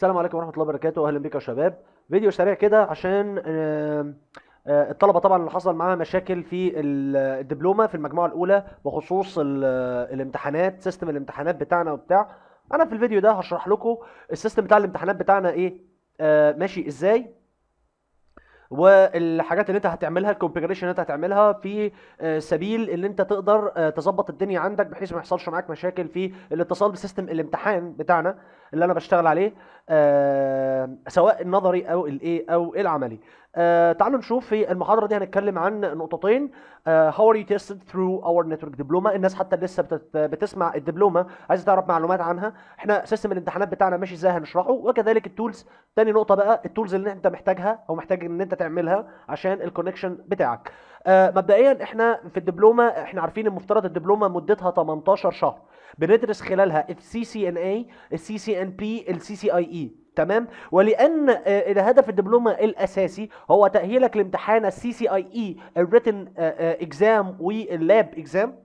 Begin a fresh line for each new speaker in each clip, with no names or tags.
السلام عليكم ورحمه الله وبركاته اهلا بيك يا شباب فيديو سريع كده عشان آه، الطلبه طبعا اللي حصل معاها مشاكل في الدبلومه في المجموعه الاولى بخصوص الامتحانات سيستم الامتحانات بتاعنا وبتاع انا في الفيديو ده هشرح لكم السيستم بتاع الامتحانات بتاعنا ايه آه، ماشي ازاي والحاجات اللي انت هتعملها الكونفيجريشن اللي انت هتعملها في آه، سبيل ان انت تقدر آه، تظبط الدنيا عندك بحيث ما يحصلش معاك مشاكل في الاتصال بسيستم الامتحان بتاعنا اللي انا بشتغل عليه آه، سواء النظري او الايه او العملي آه تعالوا نشوف في المحاضره دي هنتكلم عن نقطتين آه how are you tested through our network دبلومه الناس حتى لسه بتسمع الدبلومه عايزه تعرف معلومات عنها احنا سيستم الامتحانات بتاعنا ماشي ازاي هنشرحه وكذلك التولز تاني نقطه بقى التولز اللي انت محتاجها او محتاج ان انت تعملها عشان الكونكشن بتاعك آه مبدئيا احنا في الدبلومه احنا عارفين المفترض الدبلومه مدتها 18 شهر بندرس خلالها السي سي ان اي السي سي ان بي السي سي اي اي تمام ولان آه، هدف الدبلومه الاساسي هو تاهيلك لامتحان السي سي اي اي الريتن اكزام واللاب اكزام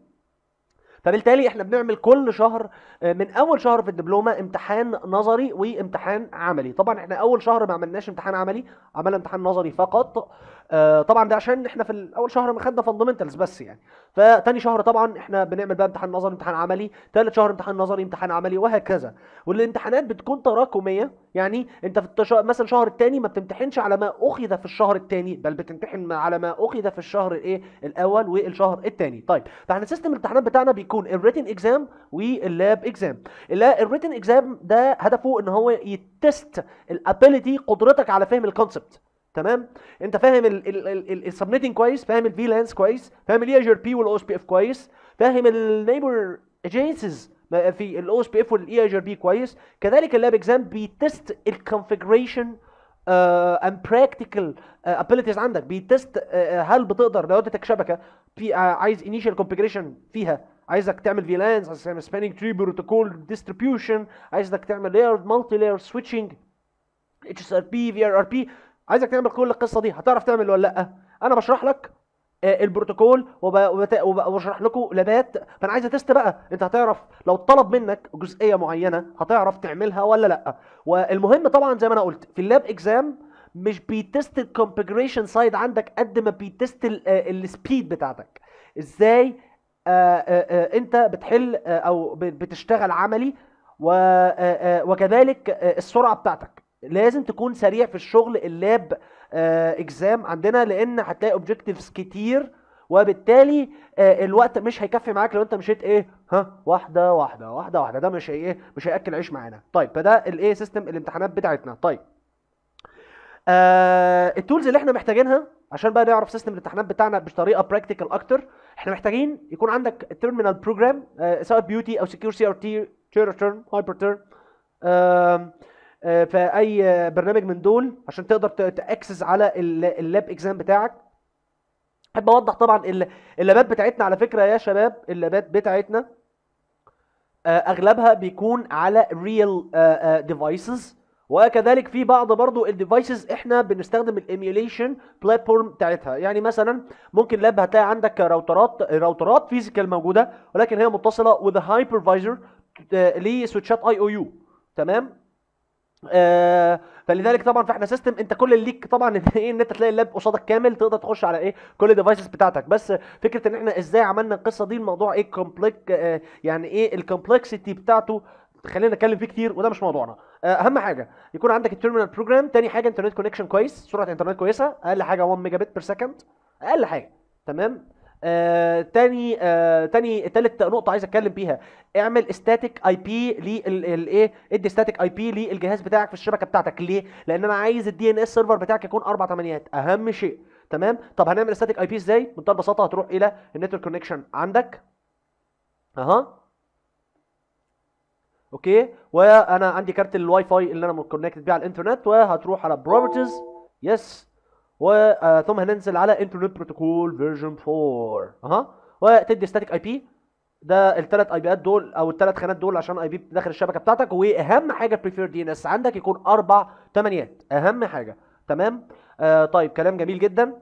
فبالتالي احنا بنعمل كل شهر آه، من اول شهر في الدبلومه امتحان نظري وامتحان عملي طبعا احنا اول شهر ما عملناش امتحان عملي عملنا امتحان نظري فقط آه، طبعا ده عشان احنا في اول شهر ما خدنا فاندمنتالز بس يعني فتاني شهر طبعا احنا بنعمل بقى امتحان نظري امتحان عملي تالت شهر امتحان نظري امتحان عملي وهكذا والامتحانات بتكون تراكميه يعني انت في التش... مثلا الشهر الثاني ما بتمتحنش على ما اخذ في الشهر الثاني بل بتمتحن على ما اخذ في الشهر الايه الاول والشهر الثاني طيب فاحنا سيستم الامتحانات بتاعنا بيكون الريتن اكزام واللاب اكزام الريتن اكزام ده هدفه ان هو يتست الابيليتي قدرتك على فهم الكونسبت تمام انت فاهم السبنيتنج كويس فاهم الفي لانس كويس فاهم الاي اجر بي والاو اس بي اف كويس فاهم النيبر ادجنسز في الاو اس بي اف والاي اجر بي كويس كذلك اللاب اكزام بيتست الكونفجريشن آه، practical uh, abilities عندك بيتست uh, هل بتقدر لو اديتك شبكه في uh, عايز initial configuration فيها عايزك تعمل VLANs عايز تعمل spanning tree protocol distribution عايزك تعمل layered multi layer switching HSRP VRRP عايزك تعمل كل القصه دي هتعرف تعمل ولا لا انا بشرح لك آه، البروتوكول وبشرح لكم لبات فانا عايز تست بقى انت هتعرف لو طلب منك جزئيه معينه هتعرف تعملها ولا لا والمهم طبعا زي ما انا قلت في اللاب اكزام مش بيتست الكونفجريشن سايد عندك قد ما بيتست السبيد آه، بتاعتك ازاي آه، انت بتحل او بتشتغل عملي وكذلك السرعه بتاعتك لازم تكون سريع في الشغل اللاب اكزام آه، عندنا لان هتلاقي اوبجكتيفز كتير وبالتالي آه، الوقت مش هيكفي معاك لو انت مشيت ايه ها واحده واحده واحده واحده ده مش ايه مش هياكل عيش معانا طيب فده الايه سيستم الامتحانات بتاعتنا طيب آه التولز اللي احنا محتاجينها عشان بقى نعرف سيستم الامتحانات بتاعنا بطريقه براكتيكال اكتر احنا محتاجين يكون عندك تيرمينال بروجرام آه سواء بيوتي او سكيور سي ار تي تيرن هايبر تيرن آه، في اي آه، برنامج من دول عشان تقدر تاكسس على اللاب اكزام بتاعك احب اوضح طبعا اللابات بتاعتنا على فكره يا شباب اللابات بتاعتنا آه، اغلبها بيكون على ريل ديفايسز وكذلك في بعض برضو الديفايسز احنا بنستخدم الايميوليشن بلاتفورم بتاعتها يعني مثلا ممكن لاب هتلاقي عندك راوترات راوترات فيزيكال موجوده ولكن هي متصله وذ هايبرفايزر لسويتشات اي او يو تمام آه، فلذلك طبعا فاحنا سيستم انت كل اللي ليك طبعا ايه ان انت تلاقي اللاب قصادك كامل تقدر تخش على ايه كل الديفايسز بتاعتك بس فكره ان احنا ازاي عملنا القصه دي الموضوع ايه كومبليك آه، يعني ايه الكومبلكسيتي بتاعته خلينا نتكلم فيه كتير وده مش موضوعنا آه، اهم حاجه يكون عندك التيرمينال بروجرام تاني حاجه انترنت كونكشن كويس سرعه انترنت كويسه اقل حاجه 1 ميجا بت بير سكند اقل حاجه تمام آه، تاني آه تاني تالت نقطه عايز اتكلم بيها اعمل استاتيك اي بي للايه ادي استاتيك اي بي للجهاز بتاعك في الشبكه بتاعتك ليه لان انا عايز الدي ان اس سيرفر بتاعك يكون اربع تمانيات اهم شيء تمام طب هنعمل استاتيك اي بي ازاي بمنتهى البساطه هتروح الى النتورك كونكشن عندك اها اوكي وانا عندي كارت الواي فاي اللي انا متكونكت بيه على الانترنت وهتروح على بروبرتيز يس وثم آه، هننزل على انترنت بروتوكول فيرجن 4 اها وتدي ستاتيك اي بي ده الثلاث اي بيات دول او الثلاث خانات دول عشان اي بي داخل الشبكه بتاعتك واهم حاجه بريفير دي ان اس عندك يكون اربع ثمانيات اهم حاجه تمام آه طيب كلام جميل جدا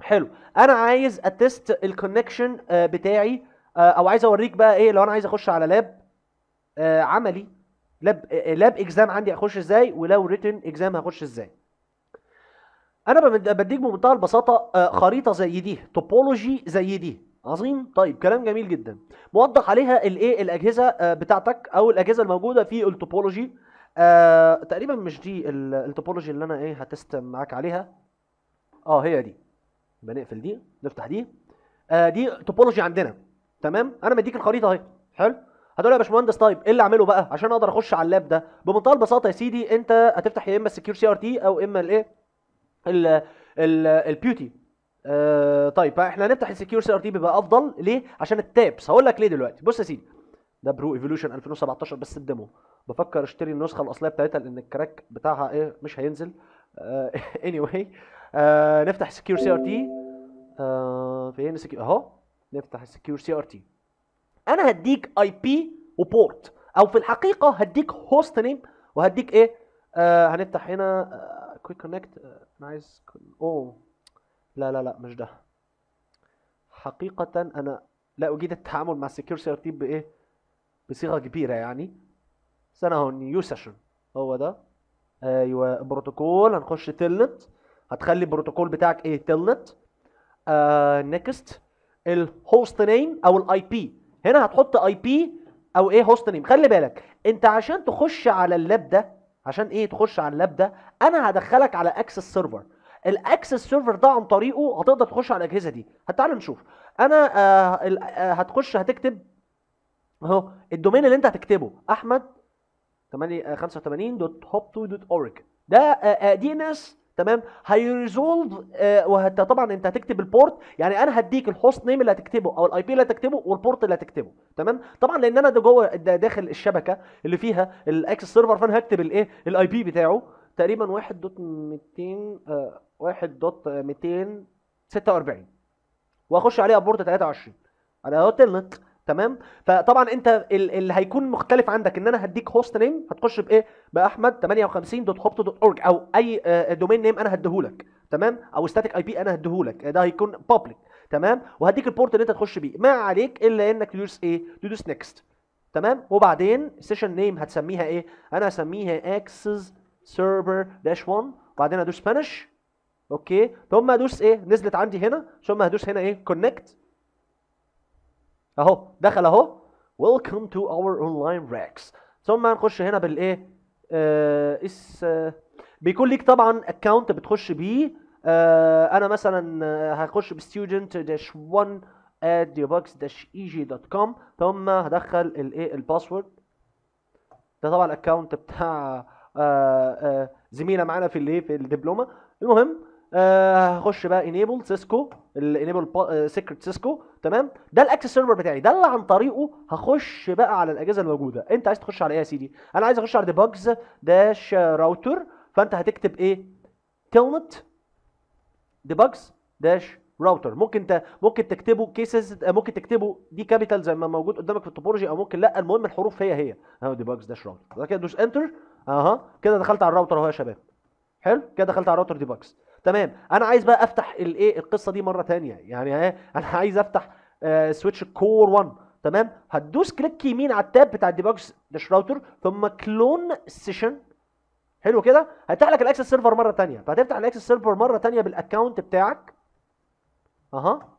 حلو انا عايز اتست الكونكشن آه بتاعي آه او عايز اوريك بقى ايه لو انا عايز اخش على لاب آه عملي لاب لاب اكزام عندي اخش ازاي ولو ريتن اكزام هخش ازاي انا بديك بمنتهى البساطه آه، خريطه زي دي توبولوجي زي دي عظيم طيب كلام جميل جدا موضح عليها الايه الاجهزه آه، بتاعتك او الاجهزه الموجوده في التوبولوجي آه، تقريبا مش دي التوبولوجي اللي انا ايه هتست معاك عليها اه هي دي بنقفل دي نفتح دي دي توبولوجي عندنا تمام انا مديك الخريطه اهي حلو هتقول يا باشمهندس طيب ايه اللي اعمله بقى عشان اقدر اخش على اللاب ده بمنتهى البساطه يا سيدي انت هتفتح يا اما السكيور سي ار تي او اما الايه ال ال البيوتي آه طيب فاحنا هنفتح السكيور سي ار تي بيبقى افضل ليه عشان التابس هقول لك ليه دلوقتي بص يا سيدي ده برو ايفولوشن 2017 بس الديمو بفكر اشتري النسخه الاصليه بتاعتها لان الكراك بتاعها ايه مش هينزل اني آه، anyway آه نفتح سكيور سي ار تي آه، فين سكيور اهو نفتح السكيور سي ار تي انا هديك اي بي وبورت او في الحقيقه هديك هوست نيم وهديك ايه آه هنفتح هنا كويك كونكت انا عايز اوه لا لا لا مش ده حقيقة انا لا اجيد التعامل مع السكيور سي بايه بصيغة كبيرة يعني سنة اهو نيو سيشن هو ده ايوه بروتوكول هنخش تلنت هتخلي البروتوكول بتاعك ايه تلنت آه الهوست نيم او الاي بي هنا هتحط اي بي او ايه هوست نيم خلي بالك انت عشان تخش على اللاب ده عشان ايه تخش على اللاب ده انا هدخلك على اكسس سيرفر الاكسس سيرفر ده عن طريقه هتقدر تخش على الاجهزه دي هتعالى نشوف انا آه،, آه هتخش هتكتب اهو الدومين اللي انت هتكتبه احمد 85.hop2.org آه، ده آه، دي ناس تمام هيريزولف آه طبعا انت هتكتب البورت يعني انا هديك الهوست نيم اللي هتكتبه او الاي بي اللي هتكتبه والبورت اللي هتكتبه تمام طبعا لان انا ده جوه ده داخل الشبكه اللي فيها الاكسس سيرفر فانا هكتب الايه الاي بي بتاعه تقريبا 1.200 1.246 واخش عليها بورت 23 على نت تمام فطبعا انت اللي هيكون مختلف عندك ان انا هديك هوست نيم هتخش بايه باحمد اورج او اي دومين آه، نيم انا هديهولك تمام او ستاتيك اي بي انا هديهولك ده هيكون بابليك تمام وهديك البورت اللي انت تخش بيه ما عليك الا انك تدوس ايه تدوس نيكست تمام وبعدين السيشن نيم هتسميها ايه انا هسميها اكسس سيرفر داش 1 وبعدين ادوس سبانش اوكي ثم ادوس ايه نزلت عندي هنا ثم هدوس هنا ايه كونكت اهو دخل اهو ويلكم تو اور اونلاين راكس ثم هنخش هنا بالايه آه، اس آه، بيكون ليك طبعا اكونت بتخش بيه آه انا مثلا آه، هخش بستودنت داش 1 داش اي جي دوت كوم ثم هدخل الايه الباسورد ده طبعا الاكونت بتاع آه آه زميله معانا في الايه في الدبلومه المهم آه، هخش بقى انيبل سيسكو الانيبل سيكريت سيسكو تمام ده الاكسس سيرفر بتاعي ده اللي عن طريقه هخش بقى على الاجهزه الموجوده انت عايز تخش على ايه يا سيدي انا عايز اخش على ديبجز داش راوتر فانت هتكتب ايه تيلنت ديبجز داش راوتر ممكن انت ممكن تكتبه كيسز آه، ممكن تكتبه دي كابيتال زي ما موجود قدامك في التوبولوجي او ممكن لا المهم الحروف هي هي اهو ديباجز داش راوتر كده دوس انتر اها كده دخلت على الراوتر اهو يا شباب حلو كده دخلت على الراوتر ديبجز تمام انا عايز بقى افتح الايه القصه دي مره ثانيه يعني إيه؟ انا عايز افتح آه سويتش كور 1 تمام هتدوس كليك يمين على التاب بتاع الديباج داش راوتر ثم كلون سيشن حلو كده هيفتح لك الاكسس سيرفر مره ثانيه فهتفتح الاكسس سيرفر مره ثانيه بالاكونت بتاعك اها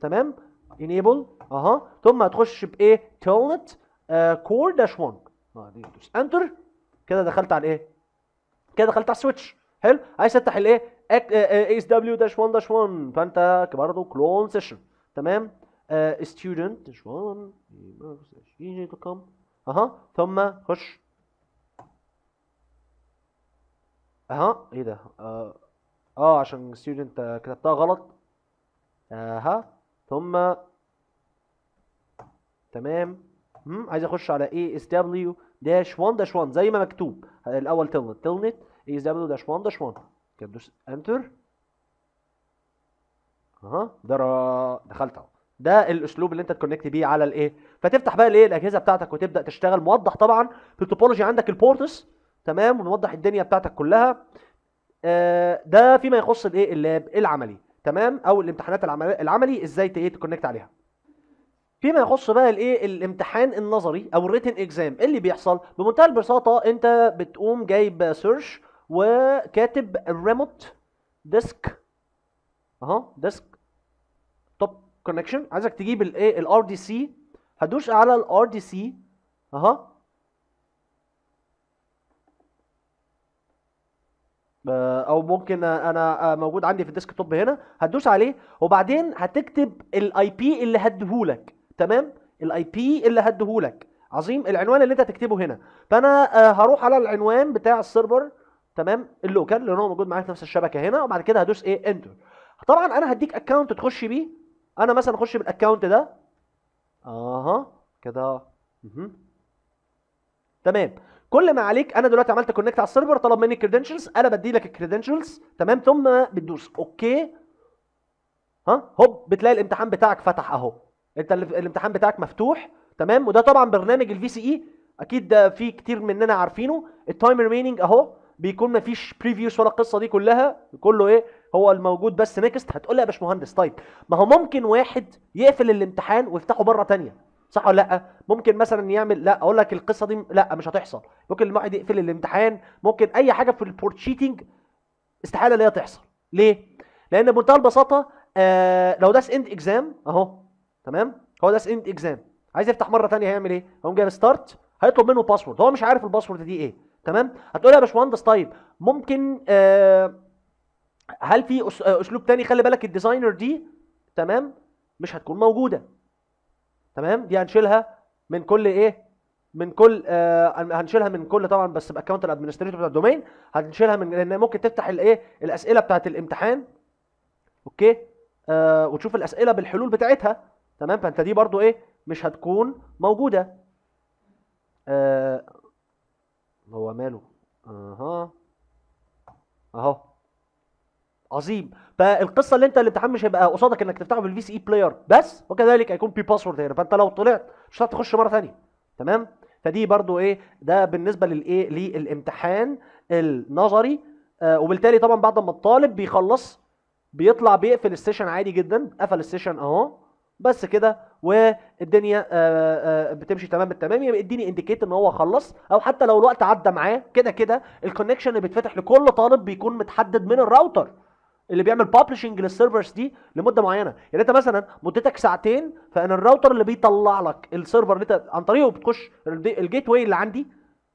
تمام انيبل اها ثم هتخش بايه تولنت كور داش 1 انتر كده دخلت على الايه كده دخلت على السويتش حلو عايز افتح الايه اس دبليو داش 1 داش 1 فانت برضه كلون سيشن تمام ستودنت داش 1 اها ثم خش اها ايه ده اه, آه، عشان ستودنت آه، كتبتها غلط اها ثم تمام عايز اخش على اي اس دبليو داش 1 داش 1 زي ما مكتوب الاول تلنت تلنت از دبليو داش 1 داش 1 كدوس انتر اها درا دخلت اهو ده الاسلوب اللي انت تكونكت بيه على الايه فتفتح بقى الايه الاجهزه بتاعتك وتبدا تشتغل موضح طبعا في التوبولوجي عندك البورتس تمام ونوضح الدنيا بتاعتك كلها آه، ده فيما يخص الايه اللاب العملي تمام او الامتحانات العملي, ازاي تكونكت إيه؟ عليها فيما يخص بقى الايه الامتحان النظري او الريتن اكزام اللي بيحصل بمنتهى البساطه انت بتقوم جايب سيرش وكاتب الريموت ديسك اهو ديسك توب كونكشن عايزك تجيب الايه الار دي سي هدوش على الار دي سي اهو آه، او ممكن انا آه، موجود عندي في الديسك توب هنا هتدوس عليه وبعدين هتكتب الاي بي اللي هديهولك تمام الاي بي اللي هديهولك عظيم العنوان اللي انت هتكتبه هنا فانا آه، هروح على العنوان بتاع السيرفر تمام اللوكال لان هو موجود معايا في نفس الشبكه هنا وبعد كده هدوس ايه انتر طبعا انا هديك اكونت تخش بيه انا مثلا اخش بالاكونت ده اها كده تمام كل ما عليك انا دلوقتي عملت كونكت على السيرفر طلب مني كريدنشلز انا بدي لك الكريدنشلز تمام ثم بتدوس اوكي ها هوب بتلاقي الامتحان بتاعك فتح اهو انت الامتحان بتاعك مفتوح تمام وده طبعا برنامج الفي سي اي e. اكيد ده في كتير مننا عارفينه التايم ريميننج اهو بيكون مفيش بريفيوس ولا القصه دي كلها كله ايه هو الموجود بس نيكست هتقول لي يا باشمهندس طيب ما هو ممكن واحد يقفل الامتحان ويفتحه بره تانية صح ولا لا ممكن مثلا يعمل لا اقول لك القصه دي لا مش هتحصل ممكن الواحد يقفل الامتحان ممكن اي حاجه في البورت شيتنج استحاله ان هي تحصل ليه لان بمنتهى البساطه آه لو ده اند اكزام اهو تمام هو ده سنت اكزام عايز يفتح مره ثانيه هيعمل ايه هقوم جاي ستارت هيطلب منه باسورد هو مش عارف الباسورد دي ايه تمام هتقول يا باشمهندس طيب ممكن آه هل في آه، اسلوب ثاني خلي بالك الديزاينر دي تمام مش هتكون موجوده تمام دي هنشيلها من كل ايه من كل آه هنشيلها من كل طبعا بس باكونت الادمنستريتور بتاع الدومين هنشيلها من لان ممكن تفتح الايه الاسئله بتاعه الامتحان اوكي آه وتشوف الاسئله بالحلول بتاعتها تمام فانت دي برضو ايه مش هتكون موجوده آه هو ماله اها اهو عظيم فالقصه اللي انت الامتحان مش هيبقى قصادك انك تفتحه بالفي سي اي بلاير بس وكذلك هيكون بي باسورد هنا فانت لو طلعت مش هتعرف تخش مره ثانيه تمام فدي برضو ايه ده بالنسبه للايه للامتحان النظري آه وبالتالي طبعا بعد ما الطالب بيخلص بيطلع بيقفل السيشن عادي جدا قفل السيشن اهو بس كده والدنيا آه، آه، بتمشي تمام التمام يديني انديكيت ان هو خلص او حتى لو الوقت عدى معاه كده كده الكونكشن اللي بيتفتح لكل طالب بيكون متحدد من الراوتر اللي بيعمل بابلشنج للسيرفرز دي لمده معينه يعني انت مثلا مدتك ساعتين فانا الراوتر اللي بيطلع لك السيرفر اللي انت عن طريقه بتخش الجيت واي اللي عندي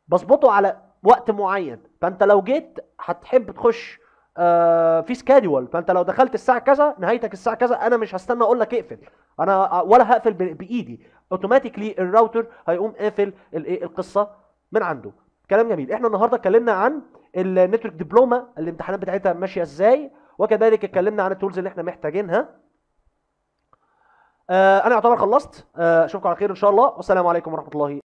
بظبطه على وقت معين فانت لو جيت هتحب تخش آه، في سكادول فانت لو دخلت الساعه كذا نهايتك الساعه كذا انا مش هستنى اقول لك اقفل انا ولا هقفل بايدي اوتوماتيكلي الراوتر هيقوم قافل الايه القصه من عنده كلام جميل احنا النهارده اتكلمنا عن النتورك دبلوما الامتحانات بتاعتها ماشيه ازاي وكذلك اتكلمنا عن التولز اللي احنا محتاجينها آه، انا يعتبر خلصت آه، اشوفكم على خير ان شاء الله والسلام عليكم ورحمه الله